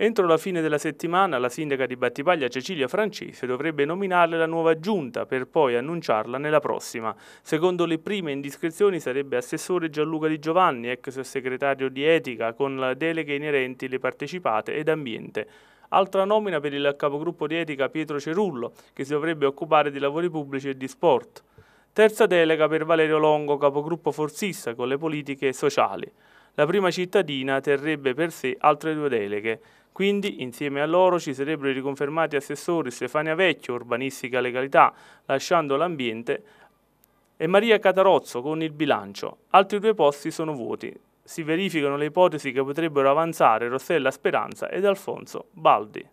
Entro la fine della settimana la sindaca di Battipaglia Cecilia Francese dovrebbe nominarle la nuova giunta per poi annunciarla nella prossima. Secondo le prime indiscrezioni sarebbe assessore Gianluca Di Giovanni, ex segretario di Etica, con deleghe inerenti le partecipate ed ambiente. Altra nomina per il capogruppo di Etica Pietro Cerullo, che si dovrebbe occupare di lavori pubblici e di sport. Terza delega per Valerio Longo, capogruppo forzista con le politiche sociali. La prima cittadina terrebbe per sé altre due deleghe. Quindi insieme a loro ci sarebbero i riconfermati assessori Stefania Vecchio, urbanistica legalità, lasciando l'ambiente, e Maria Catarozzo con il bilancio. Altri due posti sono vuoti. Si verificano le ipotesi che potrebbero avanzare Rossella Speranza ed Alfonso Baldi.